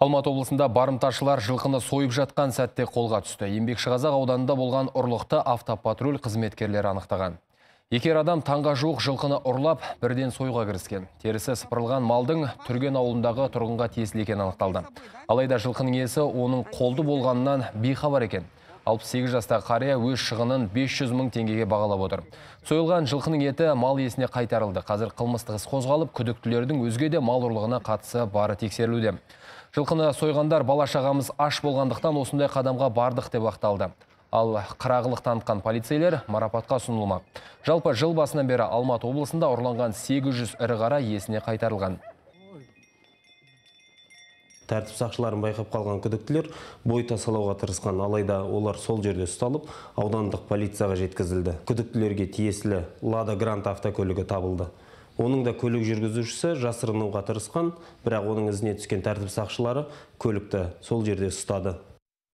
Алматы облысында барымташылар жылқыны сойып жатқан сәтте қолға түсті. Ембекші қазақ ауданында болған ұрлықты автопатруль қызметкерлері анықтаған. Екер адам таңға жоқ жылқыны ұрлап, бірден сойға кіріскен. Терісі сыпырылған малдың түрген ауылындағы тұрғынға тесілекен анықталды. Алайда жылқының иесі оның қолды болғанынан бейхабар екен. 68 жаста қария өз шығынын 500 мың теңгеге бағалап отыр. Сойылған жылқының еті мал есіне қайтарылды. Қазір қылмыстық қозғалып, күдіктілердің өзге де мал ұрлығына қатысы бары тексерілуде. Жылқыны сойғандар балашағамыз аш болғандықтан осындай қадамға бардық деп ақталды. Ал қырағылық танытқан полицейлер марапатқа ұсынылмақ. Жалпы жыл басынан бері Алматы облысында ұрланған 800 ірі қара есіне қайтарылған тәртіп сақшыларын байқап қалған күдіктілер бой тасалауға тырысқан алайда олар сол жерде ұсталып аудандық полицияға жеткізілді күдіктілерге тиесілі лада грант автокөлігі табылды оның да көлік жүргізушісі жасырынуға тырысқан бірақ оның ізіне түскен тәртіп сақшылары көлікті сол жерде ұстады